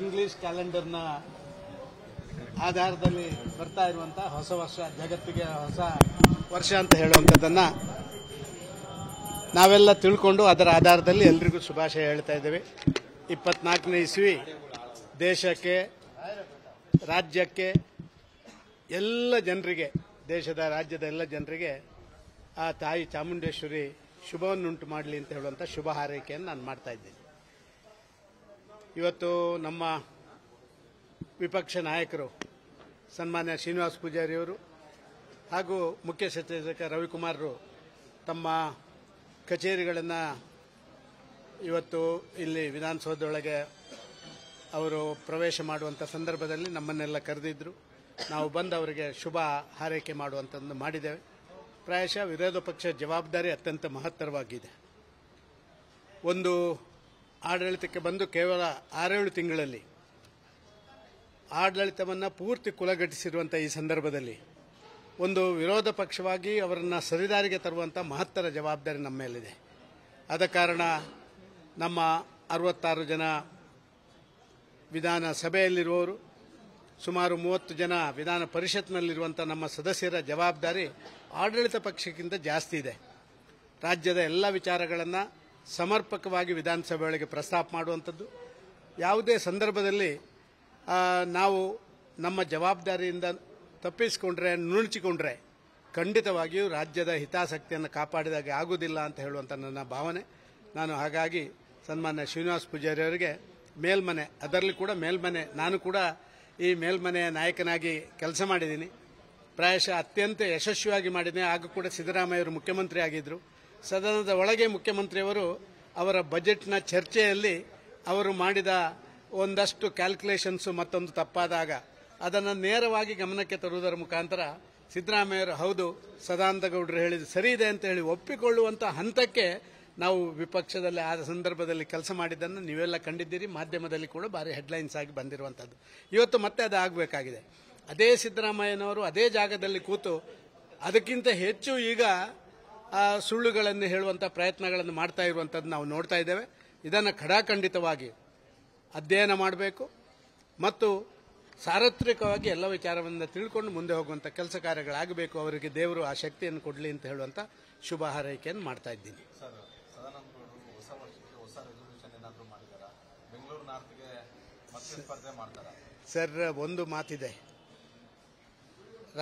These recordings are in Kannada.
ಇಂಗ್ಲಿಷ್ ಕ್ಯಾಲೆಂಡರ್ನ ಆಧಾರದಲ್ಲಿ ಬರ್ತಾ ಇರುವಂಥ ಹೊಸ ವರ್ಷ ಜಗತ್ತಿಗೆ ಹೊಸ ವರ್ಷ ಅಂತ ಹೇಳುವಂಥದ್ದನ್ನು ನಾವೆಲ್ಲ ತಿಳ್ಕೊಂಡು ಅದರ ಆಧಾರದಲ್ಲಿ ಎಲ್ರಿಗೂ ಶುಭಾಶಯ ಹೇಳ್ತಾ ಇದ್ದೇವೆ ಇಪ್ಪತ್ನಾಲ್ಕನೇ ಇಸ್ವಿ ದೇಶಕ್ಕೆ ರಾಜ್ಯಕ್ಕೆ ಎಲ್ಲ ಜನರಿಗೆ ದೇಶದ ರಾಜ್ಯದ ಎಲ್ಲ ಜನರಿಗೆ ಆ ತಾಯಿ ಚಾಮುಂಡೇಶ್ವರಿ ಶುಭವನ್ನುಂಟು ಮಾಡಲಿ ಅಂತ ಹೇಳುವಂಥ ಶುಭ ಹಾರೈಕೆಯನ್ನು ನಾನು ಮಾಡ್ತಾ ಇದ್ದೇನೆ ಇವತ್ತು ನಮ್ಮ ವಿಪಕ್ಷ ನಾಯಕರು ಸನ್ಮಾನ್ಯ ಶ್ರೀನಿವಾಸ್ ಪೂಜಾರಿಯವರು ಹಾಗೂ ಮುಖ್ಯ ಸಚೇತಕ ರವಿಕುಮಾರರು ತಮ್ಮ ಕಚೇರಿಗಳನ್ನು ಇವತ್ತು ಇಲ್ಲಿ ವಿಧಾನಸೌಧದೊಳಗೆ ಅವರು ಪ್ರವೇಶ ಮಾಡುವಂಥ ಸಂದರ್ಭದಲ್ಲಿ ನಮ್ಮನ್ನೆಲ್ಲ ಕರೆದಿದ್ದರು ನಾವು ಬಂದು ಅವರಿಗೆ ಶುಭ ಹಾರೈಕೆ ಮಾಡುವಂಥದ್ದು ಮಾಡಿದ್ದೇವೆ ಪ್ರಾಯಶಃ ವಿರೋಧ ಪಕ್ಷ ಜವಾಬ್ದಾರಿ ಅತ್ಯಂತ ಮಹತ್ತರವಾಗಿದೆ ಒಂದು ಆಡಳಿತಕ್ಕೆ ಬಂದು ಕೇವಲ ಆರೇಳು ತಿಂಗಳಲ್ಲಿ ಆಡಳಿತವನ್ನು ಪೂರ್ತಿ ಕುಲಗಟ್ಟಿಸಿರುವಂಥ ಈ ಸಂದರ್ಭದಲ್ಲಿ ಒಂದು ವಿರೋಧ ಪಕ್ಷವಾಗಿ ಅವರನ್ನು ಸರಿದಾರಿಗೆ ತರುವಂಥ ಮಹತ್ತರ ಜವಾಬ್ದಾರಿ ನಮ್ಮ ಮೇಲಿದೆ ಆದ ಕಾರಣ ನಮ್ಮ ಅರವತ್ತಾರು ಜನ ವಿಧಾನಸಭೆಯಲ್ಲಿರುವವರು ಸುಮಾರು ಮೂವತ್ತು ಜನ ವಿಧಾನ ಪರಿಷತ್ನಲ್ಲಿರುವಂಥ ನಮ್ಮ ಸದಸ್ಯರ ಜವಾಬ್ದಾರಿ ಆಡಳಿತ ಪಕ್ಷಕ್ಕಿಂತ ಜಾಸ್ತಿ ಇದೆ ರಾಜ್ಯದ ಎಲ್ಲ ವಿಚಾರಗಳನ್ನು ಸಮರ್ಪಕವಾಗಿ ವಿಧಾನಸಭೆ ಒಳಗೆ ಪ್ರಸ್ತಾಪ ಮಾಡುವಂಥದ್ದು ಯಾವುದೇ ಸಂದರ್ಭದಲ್ಲಿ ನಾವು ನಮ್ಮ ಜವಾಬ್ದಾರಿಯಿಂದ ತಪ್ಪಿಸಿಕೊಂಡ್ರೆ ನುಣುಚಿಕೊಂಡ್ರೆ ಖಂಡಿತವಾಗಿಯೂ ರಾಜ್ಯದ ಹಿತಾಸಕ್ತಿಯನ್ನು ಕಾಪಾಡಿದಾಗ ಆಗುವುದಿಲ್ಲ ಅಂತ ಹೇಳುವಂಥ ನನ್ನ ಭಾವನೆ ನಾನು ಹಾಗಾಗಿ ಸನ್ಮಾನ್ಯ ಶ್ರೀನಿವಾಸ್ ಪೂಜಾರಿ ಅವರಿಗೆ ಮೇಲ್ಮನೆ ಅದರಲ್ಲಿ ಕೂಡ ಮೇಲ್ಮನೆ ನಾನು ಕೂಡ ಈ ಮೇಲ್ಮನೆಯ ನಾಯಕನಾಗಿ ಕೆಲಸ ಮಾಡಿದ್ದೀನಿ ಪ್ರಾಯಶಃ ಅತ್ಯಂತ ಯಶಸ್ವಿಯಾಗಿ ಮಾಡಿದ್ದೀನಿ ಆಗ ಕೂಡ ಸಿದ್ದರಾಮಯ್ಯವರು ಮುಖ್ಯಮಂತ್ರಿ ಆಗಿದ್ದರು ಸದನದ ಒಳಗೆ ಮುಖ್ಯಮಂತ್ರಿಯವರು ಅವರ ಬಜೆಟ್ನ ಚರ್ಚೆಯಲ್ಲಿ ಅವರು ಮಾಡಿದ ಒಂದಷ್ಟು ಕ್ಯಾಲ್ಕುಲೇಷನ್ಸು ಮತ್ತೊಂದು ತಪ್ಪಾದಾಗ ಅದನ್ನು ನೇರವಾಗಿ ಗಮನಕ್ಕೆ ತರುವುದರ ಮುಖಾಂತರ ಸಿದ್ದರಾಮಯ್ಯರು ಹೌದು ಸದಾನಂದಗೌಡರು ಹೇಳಿದ ಸರಿ ಇದೆ ಅಂತ ಹೇಳಿ ಒಪ್ಪಿಕೊಳ್ಳುವಂಥ ಹಂತಕ್ಕೆ ನಾವು ವಿಪಕ್ಷದಲ್ಲಿ ಆದ ಸಂದರ್ಭದಲ್ಲಿ ಕೆಲಸ ಮಾಡಿದ್ದನ್ನು ನೀವೆಲ್ಲ ಕಂಡಿದ್ದೀರಿ ಮಾಧ್ಯಮದಲ್ಲಿ ಕೂಡ ಭಾರಿ ಹೆಡ್ಲೈನ್ಸ್ ಆಗಿ ಬಂದಿರುವಂಥದ್ದು ಇವತ್ತು ಮತ್ತೆ ಅದು ಆಗಬೇಕಾಗಿದೆ ಅದೇ ಸಿದ್ದರಾಮಯ್ಯನವರು ಅದೇ ಜಾಗದಲ್ಲಿ ಕೂತು ಅದಕ್ಕಿಂತ ಹೆಚ್ಚು ಈಗ ಸುಳ್ಳುಗಳನ್ನು ಹೇಳುವಂತ ಪ್ರಯತ್ನಗಳನ್ನು ಮಾಡ್ತಾ ಇರುವಂತದ್ದು ನಾವು ನೋಡ್ತಾ ಇದ್ದೇವೆ ಇದನ್ನು ಖಡಾಖಂಡಿತವಾಗಿ ಅಧ್ಯಯನ ಮಾಡಬೇಕು ಮತ್ತು ಸಾರ್ವತ್ರಿಕವಾಗಿ ಎಲ್ಲ ವಿಚಾರವನ್ನು ತಿಳ್ಕೊಂಡು ಮುಂದೆ ಹೋಗುವಂಥ ಕೆಲಸ ಕಾರ್ಯಗಳಾಗಬೇಕು ಅವರಿಗೆ ದೇವರು ಆ ಶಕ್ತಿಯನ್ನು ಕೊಡಲಿ ಅಂತ ಹೇಳುವಂಥ ಶುಭ ಹಾರೈಕೆಯನ್ನು ಮಾಡ್ತಾ ಇದ್ದೀನಿ ಸರ್ ಒಂದು ಮಾತಿದೆ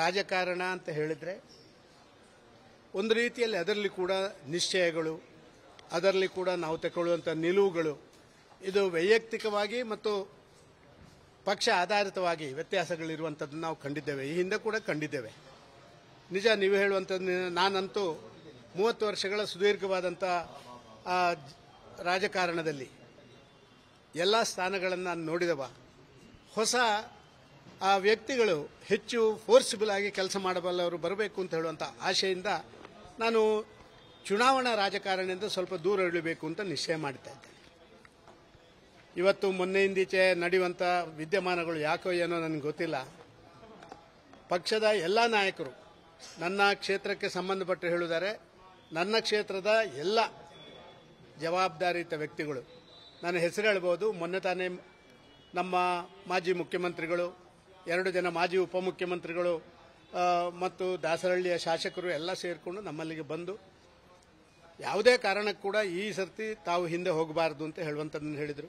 ರಾಜಕಾರಣ ಅಂತ ಹೇಳಿದ್ರೆ ಒಂದು ರೀತಿಯಲ್ಲಿ ಅದರಲ್ಲಿ ಕೂಡ ನಿಶ್ಚಯಗಳು ಅದರಲ್ಲಿ ಕೂಡ ನಾವು ತಗೊಳ್ಳುವಂಥ ನಿಲುವುಗಳು ಇದು ವೈಯಕ್ತಿಕವಾಗಿ ಮತ್ತು ಪಕ್ಷ ಆಧಾರಿತವಾಗಿ ವ್ಯತ್ಯಾಸಗಳಿರುವಂಥದ್ದನ್ನು ನಾವು ಕಂಡಿದ್ದೇವೆ ಈ ಹಿಂದೆ ಕೂಡ ಕಂಡಿದ್ದೇವೆ ನಿಜ ನೀವು ಹೇಳುವಂಥದ್ದು ನಾನಂತೂ ಮೂವತ್ತು ವರ್ಷಗಳ ಸುದೀರ್ಘವಾದಂಥ ರಾಜಕಾರಣದಲ್ಲಿ ಎಲ್ಲ ಸ್ಥಾನಗಳನ್ನು ನೋಡಿದವ ಹೊಸ ಆ ವ್ಯಕ್ತಿಗಳು ಹೆಚ್ಚು ಫೋರ್ಸಿಬಲ್ ಆಗಿ ಕೆಲಸ ಮಾಡಬಲ್ಲವರು ಬರಬೇಕು ಅಂತ ಹೇಳುವಂಥ ಆಶೆಯಿಂದ ನಾನು ಚುನಾವಣಾ ರಾಜಕಾರಣದಿಂದ ಸ್ವಲ್ಪ ದೂರ ಇಳಿಬೇಕು ಅಂತ ನಿಶ್ಚಯ ಮಾಡ್ತಾ ಇದ್ದೇನೆ ಇವತ್ತು ಮೊನ್ನೆಯಿಂದೀಚೆ ನಡೆಯುವಂಥ ವಿದ್ಯಮಾನಗಳು ಯಾಕೋ ಏನೋ ನನಗೆ ಗೊತ್ತಿಲ್ಲ ಪಕ್ಷದ ಎಲ್ಲ ನಾಯಕರು ನನ್ನ ಕ್ಷೇತ್ರಕ್ಕೆ ಸಂಬಂಧಪಟ್ಟು ಹೇಳಿದರೆ ನನ್ನ ಕ್ಷೇತ್ರದ ಎಲ್ಲ ಜವಾಬ್ದಾರಿಯುತ ವ್ಯಕ್ತಿಗಳು ನನ್ನ ಹೆಸರು ಹೇಳ್ಬೋದು ಮೊನ್ನೆ ತಾನೇ ನಮ್ಮ ಮಾಜಿ ಮುಖ್ಯಮಂತ್ರಿಗಳು ಎರಡು ಜನ ಮಾಜಿ ಉಪಮುಖ್ಯಮಂತ್ರಿಗಳು ಮತ್ತು ದಾಸರಹಳ್ಳಿಯ ಶಾಸಕರು ಎಲ್ಲ ಸೇರಿಕೊಂಡು ನಮ್ಮಲ್ಲಿಗೆ ಬಂದು ಯಾವುದೇ ಕಾರಣಕ್ಕೂ ಕೂಡ ಈ ಸರ್ತಿ ತಾವು ಹಿಂದೆ ಹೋಗಬಾರದು ಅಂತ ಹೇಳುವಂಥದ್ದನ್ನು ಹೇಳಿದರು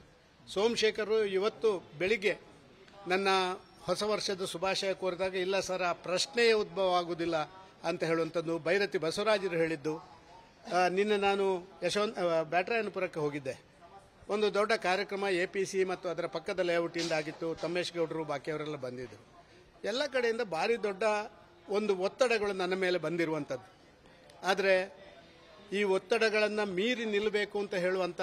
ಸೋಮಶೇಖರರು ಇವತ್ತು ಬೆಳಿಗ್ಗೆ ನನ್ನ ಹೊಸ ವರ್ಷದ ಶುಭಾಶಯ ಕೋರಿದಾಗ ಇಲ್ಲ ಸರ್ ಆ ಪ್ರಶ್ನೆಯೇ ಉದ್ಭವ ಆಗುವುದಿಲ್ಲ ಅಂತ ಹೇಳುವಂಥದ್ದು ಬೈರತಿ ಬಸವರಾಜರು ಹೇಳಿದ್ದು ನಿನ್ನೆ ನಾನು ಯಶವಂತ ಬ್ಯಾಟರಾಯನಪುರಕ್ಕೆ ಹೋಗಿದ್ದೆ ಒಂದು ದೊಡ್ಡ ಕಾರ್ಯಕ್ರಮ ಎ ಪಿ ಸಿ ಮತ್ತು ಅದರ ಪಕ್ಕದ ಲೇಔಟಿಂದ ಆಗಿತ್ತು ತಮ್ಮೇಶ್ ಗೌಡರು ಬಾಕಿಯವರೆಲ್ಲ ಬಂದಿದ್ದರು ಎಲ್ಲ ಕಡೆಯಿಂದ ಭಾರಿ ದೊಡ್ಡ ಒಂದು ಒತ್ತಡಗಳು ನನ್ನ ಮೇಲೆ ಬಂದಿರುವಂಥದ್ದು ಆದರೆ ಈ ಒತ್ತಡಗಳನ್ನು ಮೀರಿ ನಿಲ್ಲಬೇಕು ಅಂತ ಹೇಳುವಂಥ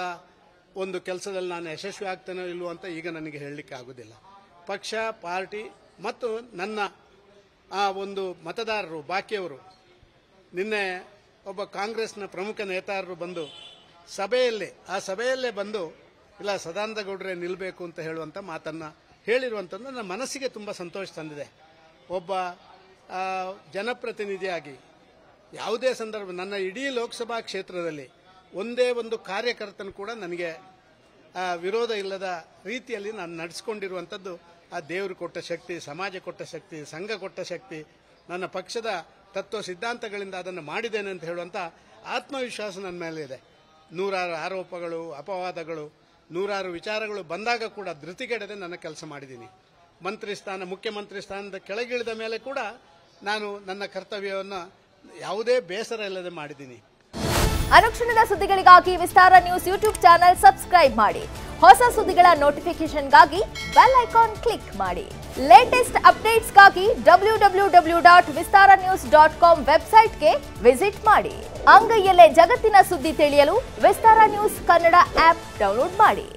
ಒಂದು ಕೆಲಸದಲ್ಲಿ ನಾನು ಯಶಸ್ವಿ ಆಗ್ತೇನೋ ಇಲ್ಲವೋ ಅಂತ ಈಗ ನನಗೆ ಹೇಳಲಿಕ್ಕೆ ಆಗೋದಿಲ್ಲ ಪಕ್ಷ ಪಾರ್ಟಿ ಮತ್ತು ನನ್ನ ಆ ಒಂದು ಮತದಾರರು ಬಾಕಿಯವರು ನಿನ್ನೆ ಒಬ್ಬ ಕಾಂಗ್ರೆಸ್ನ ಪ್ರಮುಖ ನೇತಾರರು ಬಂದು ಸಭೆಯಲ್ಲಿ ಆ ಸಭೆಯಲ್ಲೇ ಬಂದು ಇಲ್ಲ ಗೌಡ್ರೆ ನಿಲ್ಲಬೇಕು ಅಂತ ಹೇಳುವಂಥ ಮಾತನ್ನು ಹೇಳಿರುವಂಥದ್ದು ನನ್ನ ಮನಸ್ಸಿಗೆ ತುಂಬ ಸಂತೋಷ ತಂದಿದೆ ಒಬ್ಬ ಜನಪ್ರತಿನಿಧಿಯಾಗಿ ಯಾವುದೇ ಸಂದರ್ಭ ನನ್ನ ಇಡೀ ಲೋಕಸಭಾ ಕ್ಷೇತ್ರದಲ್ಲಿ ಒಂದೇ ಒಂದು ಕಾರ್ಯಕರ್ತನ ಕೂಡ ನನಗೆ ವಿರೋಧ ಇಲ್ಲದ ರೀತಿಯಲ್ಲಿ ನಾನು ನಡೆಸ್ಕೊಂಡಿರುವಂಥದ್ದು ಆ ದೇವರು ಕೊಟ್ಟ ಶಕ್ತಿ ಸಮಾಜ ಕೊಟ್ಟ ಶಕ್ತಿ ಸಂಘ ಕೊಟ್ಟ ಶಕ್ತಿ ನನ್ನ ಪಕ್ಷದ ತತ್ವ ಸಿದ್ಧಾಂತಗಳಿಂದ ಅದನ್ನು ಮಾಡಿದ್ದೇನೆ ಅಂತ ಹೇಳುವಂಥ ಆತ್ಮವಿಶ್ವಾಸ ನನ್ನ ಮೇಲೆ ಇದೆ ನೂರಾರು ಆರೋಪಗಳು ಅಪವಾದಗಳು ನೂರಾರು ವಿಚಾರಗಳು ಬಂದಾಗ ಕೂಡ ಧೃತಿಗೆಡದೆ ನನ್ನ ಕೆಲಸ ಮಾಡಿದ್ದೀನಿ ಮಂತ್ರಿ ಸ್ಥಾನ ಮುಖ್ಯಮಂತ್ರಿ ಸ್ಥಾನದ ಕೆಳಗಿಳಿದ ಮೇಲೆ ಕೂಡ ನಾನು ನನ್ನ ಕರ್ತವ್ಯವನ್ನು ಯಾವುದೇ ಬೇಸರ ಇಲ್ಲದೆ ಮಾಡಿದ್ದೀನಿ ಅನುಕ್ಷಣದ ಸುದ್ದಿಗಳಿಗಾಗಿ Vistara news YouTube channel subscribe ಮಾಡಿ ಹೊಸ ಸುದ್ದಿಗಳ ನೋಟಿಫಿಕೇಶನ್ಗಾಗಿ ಬೆಲ್ ಐಕಾನ್ ಕ್ಲಿಕ್ ಮಾಡಿ ಲೇಟೆಸ್ಟ್ ಅಪ್ಡೇಟ್ಸ್ಗಾಗಿ W W W dot Vistara news dot com ವೆಬ್ಸೈಟ್ಗೆ ವಿಸಿಟ್ ಮಾಡಿ ಅಂಗೈಯಲ್ಲೇ ಜಗತ್ತಿನ ಸುದ್ದಿ ತಿಳಿಯಲು Vistara news Kannada app download ಮಾಡಿ